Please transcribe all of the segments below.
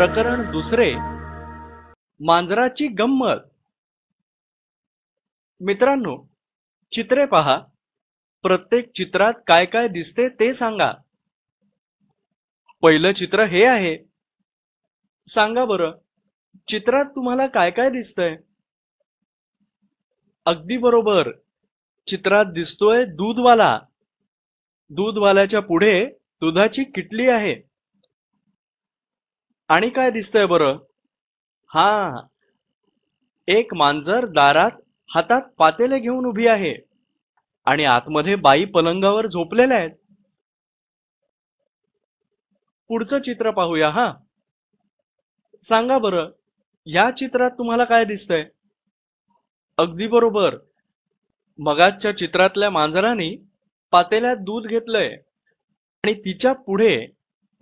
प्रकरण दुसरे मांजराची गंमत मित्रांनो चित्रे पहा प्रत्येक चित्रात काय काय दिसते ते सांगा पहिलं चित्र हे आहे सांगा बर चित्रात तुम्हाला काय काय दिसतंय अगदी बरोबर चित्रात दिसतोय दूधवाला दूधवाल्याच्या पुढे दुधाची किटली आहे आणि काय दिसतंय बरं हा एक मांजर दारात हातात पातेले घेऊन उभी आहे आणि आतमध्ये बाई पलंगावर झोपलेल्या आहेत पुढचं चित्र पाहूया हा सांगा बरं या चित्रात तुम्हाला काय दिसतंय अगदी बरोबर मगाच्या चित्रातल्या मांजराने पातेल्यात दूध घेतलंय आणि तिच्या पुढे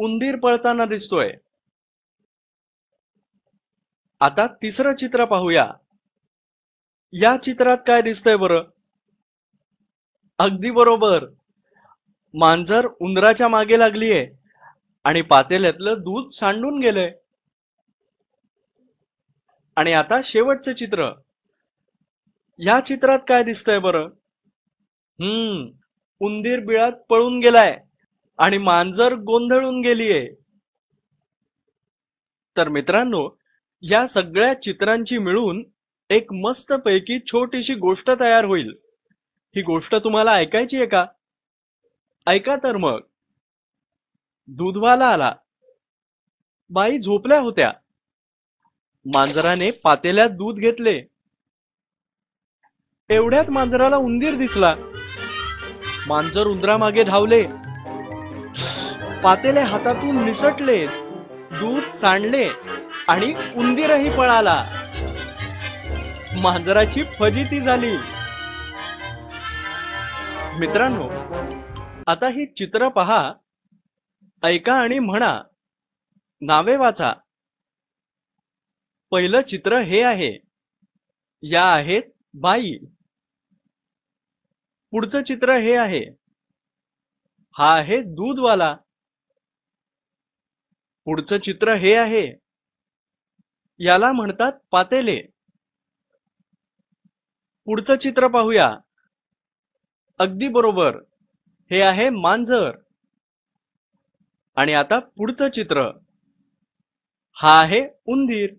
उंदीर पळताना दिसतोय आता तिसरं चित्र पाहूया या चित्रात काय दिसतंय बरं अगदी बरोबर मांजर उंदराच्या मागे लागलीये आणि पातेल्यातलं दूध सांडून गेलंय आणि आता शेवटचं चित्र या चित्रात काय दिसतंय बरं हम्म उंदीर बिळात पळून गेलाय आणि मांजर गोंधळून गेलीये तर मित्रांनो या सगळ्या चित्रांची मिळून एक मस्त पैकी छोटीशी गोष्ट तयार होईल ही गोष्ट तुम्हाला ऐकायची आहे का ऐका तर मग दूधवाला आला बाई झोपल्या होत्या मांजराने पातेल्यात दूध घेतले एवढ्यात मांजराला उंदीर दिसला मांजर उंदरामागे धावले पातेले हातातून निसटले दूध सांडले आणि उंदीरही पळाला मांजराची फजिती झाली मित्रांनो आता ही चित्र पहा ऐका आणि म्हणा नावे वाचा पहिलं चित्र हे आहे या आहेत बाई पुढचं चित्र हे आहे हा आहे दूधवाला पुढचं चित्र हे आहे याला म्हणतात पातेले पुढचं चित्र पाहूया अगदी बरोबर हे आहे मांजर आणि आता पुढचं चित्र हा आहे उंदीर